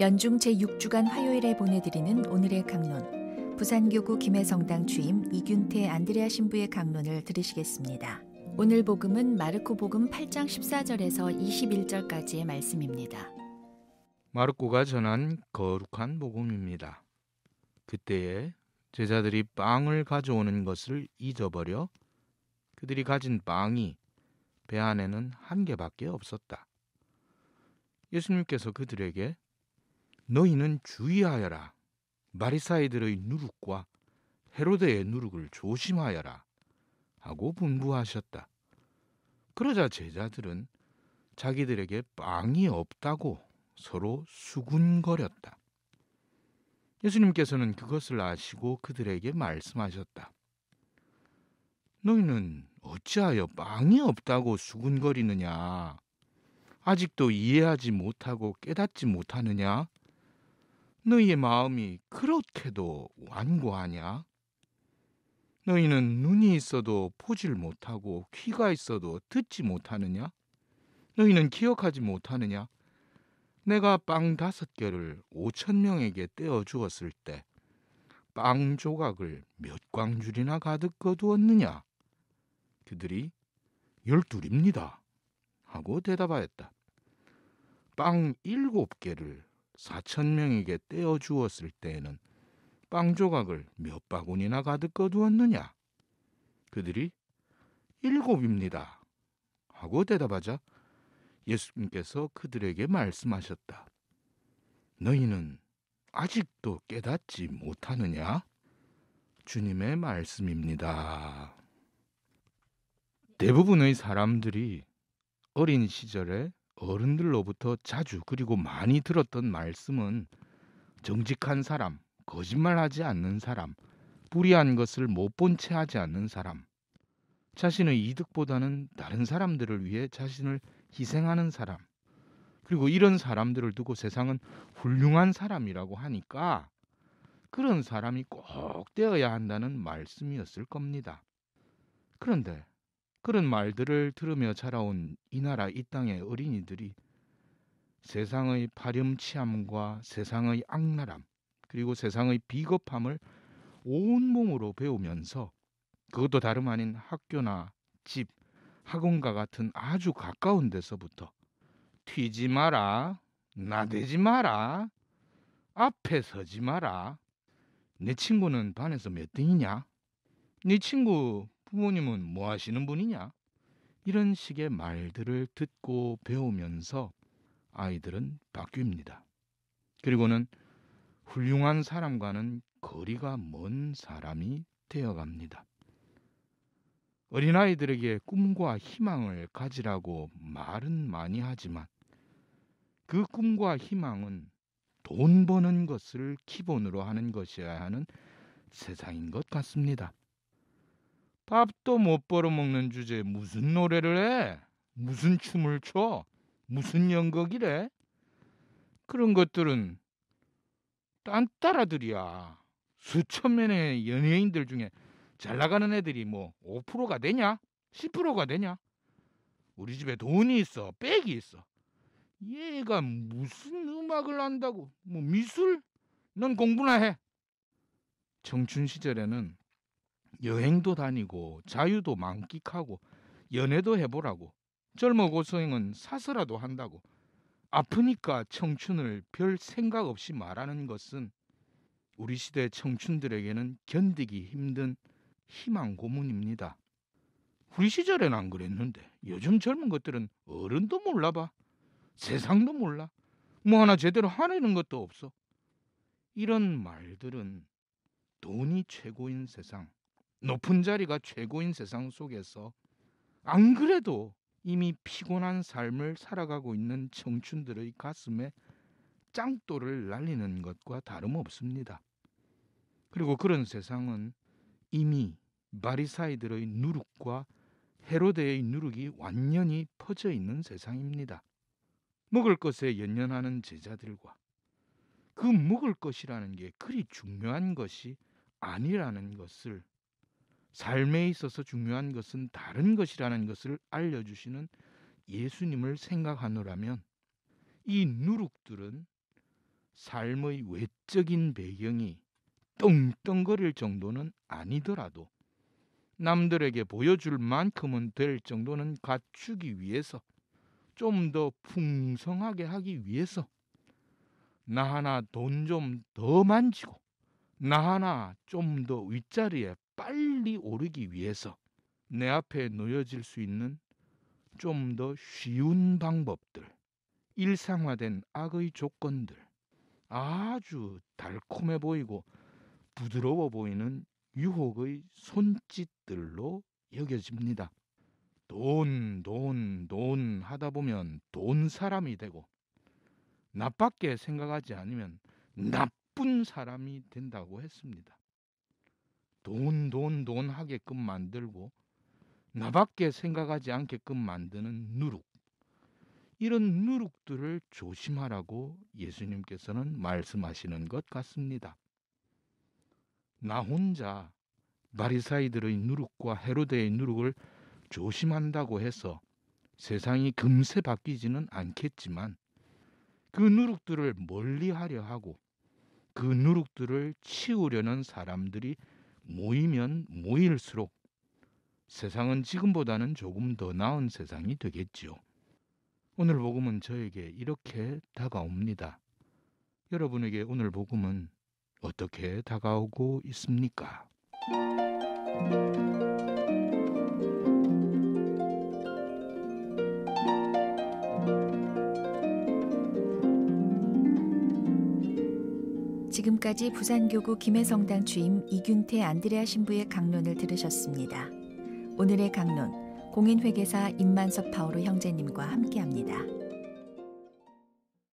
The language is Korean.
연중 제6주간 화요일에 보내드리는 오늘의 강론 부산교구 김해성당 주임 이균태 안드레아 신부의 강론을 들으시겠습니다. 오늘 복음은 마르코 복음 8장 14절에서 21절까지의 말씀입니다. 마르코가 전한 거룩한 복음입니다. 그때에 제자들이 빵을 가져오는 것을 잊어버려 그들이 가진 빵이 배 안에는 한 개밖에 없었다. 예수님께서 그들에게 너희는 주의하여라. 마리사이들의 누룩과 헤로데의 누룩을 조심하여라. 하고 분부하셨다. 그러자 제자들은 자기들에게 빵이 없다고 서로 수군거렸다. 예수님께서는 그것을 아시고 그들에게 말씀하셨다. 너희는 어찌하여 빵이 없다고 수군거리느냐? 아직도 이해하지 못하고 깨닫지 못하느냐? 너희의 마음이 그렇게도 완고하냐? 너희는 눈이 있어도 보질 못하고 귀가 있어도 듣지 못하느냐? 너희는 기억하지 못하느냐? 내가 빵 다섯 개를 오천 명에게 떼어 주었을 때 빵 조각을 몇 광줄이나 가득 거두었느냐? 그들이 열둘입니다. 하고 대답하였다. 빵 일곱 개를 사천 명에게 떼어 주었을 때에는 빵 조각을 몇 바구니나 가득 거두었느냐? 그들이 일곱입니다. 하고 대답하자 예수님께서 그들에게 말씀하셨다. 너희는 아직도 깨닫지 못하느냐? 주님의 말씀입니다. 대부분의 사람들이 어린 시절에 어른들로부터 자주 그리고 많이 들었던 말씀은 정직한 사람, 거짓말하지 않는 사람, 불의한 것을 못 본 채 하지 않는 사람, 자신의 이득보다는 다른 사람들을 위해 자신을 희생하는 사람, 그리고 이런 사람들을 두고 세상은 훌륭한 사람이라고 하니까 그런 사람이 꼭 되어야 한다는 말씀이었을 겁니다. 그런데 그런 말들을 들으며 자라온 이 나라 이 땅의 어린이들이 세상의 파렴치함과 세상의 악랄함 그리고 세상의 비겁함을 온몸으로 배우면서 그것도 다름 아닌 학교나 집, 학원과 같은 아주 가까운 데서부터 튀지 마라, 나대지 마라, 앞에 서지 마라. 내 친구는 반에서 몇 등이냐? 네 친구 부모님은 뭐 하시는 분이냐? 이런 식의 말들을 듣고 배우면서 아이들은 바뀝니다. 그리고는 훌륭한 사람과는 거리가 먼 사람이 되어갑니다. 어린아이들에게 꿈과 희망을 가지라고 말은 많이 하지만 그 꿈과 희망은 돈 버는 것을 기본으로 하는 것이어야 하는 세상인 것 같습니다. 밥도 못 벌어먹는 주제에 무슨 노래를 해? 무슨 춤을 춰? 무슨 연극이래? 그런 것들은 딴따라들이야. 수천 명의 연예인들 중에 잘 나가는 애들이 뭐 5%가 되냐? 10%가 되냐? 우리 집에 돈이 있어. 백이 있어. 얘가 무슨 음악을 안다고? 뭐 미술? 넌 공부나 해. 청춘 시절에는 여행도 다니고 자유도 만끽하고 연애도 해보라고 젊어 고생은 사서라도 한다고 아프니까 청춘을 별 생각 없이 말하는 것은 우리 시대 청춘들에게는 견디기 힘든 희망 고문입니다. 우리 시절엔 안 그랬는데 요즘 젊은 것들은 어른도 몰라봐 세상도 몰라 뭐 하나 제대로 하는 것도 없어 이런 말들은 돈이 최고인 세상 높은 자리가 최고인 세상 속에서 안 그래도 이미 피곤한 삶을 살아가고 있는 청춘들의 가슴에 짱돌을 날리는 것과 다름없습니다. 그리고 그런 세상은 이미 바리사이들의 누룩과 헤로데의 누룩이 완연히 퍼져 있는 세상입니다. 먹을 것에 연연하는 제자들과 그 먹을 것이라는 게 그리 중요한 것이 아니라는 것을 삶에 있어서 중요한 것은 다른 것이라는 것을 알려주시는 예수님을 생각하노라면 이 누룩들은 삶의 외적인 배경이 떵떵거릴 정도는 아니더라도 남들에게 보여줄 만큼은 될 정도는 갖추기 위해서 좀 더 풍성하게 하기 위해서 나 하나 돈 좀 더 만지고 나 하나 좀 더 윗자리에 빨리 오르기 위해서 내 앞에 놓여질 수 있는 좀 더 쉬운 방법들, 일상화된 악의 조건들, 아주 달콤해 보이고 부드러워 보이는 유혹의 손짓들로 여겨집니다. 돈, 돈, 돈 하다 보면 돈 사람이 되고, 나밖에 생각하지 않으면 나쁜 사람이 된다고 했습니다. 돈, 돈, 돈 하게끔 만들고 나밖에 생각하지 않게끔 만드는 누룩. 이런 누룩들을 조심하라고 예수님께서는 말씀하시는 것 같습니다. 나 혼자 바리사이들의 누룩과 헤로데의 누룩을 조심한다고 해서 세상이 금세 바뀌지는 않겠지만 그 누룩들을 멀리하려 하고 그 누룩들을 치우려는 사람들이 모이면 모일수록 세상은 지금보다는 조금 더 나은 세상이 되겠지요. 오늘 복음은 저에게 이렇게 다가옵니다. 여러분에게 오늘 복음은 어떻게 다가오고 있습니까? 지금까지 부산교구 김해성당 주임 이균태 안드레아 신부의 강론을 들으셨습니다. 오늘의 강론 공인회계사 임만섭 파오로 형제님과 함께합니다.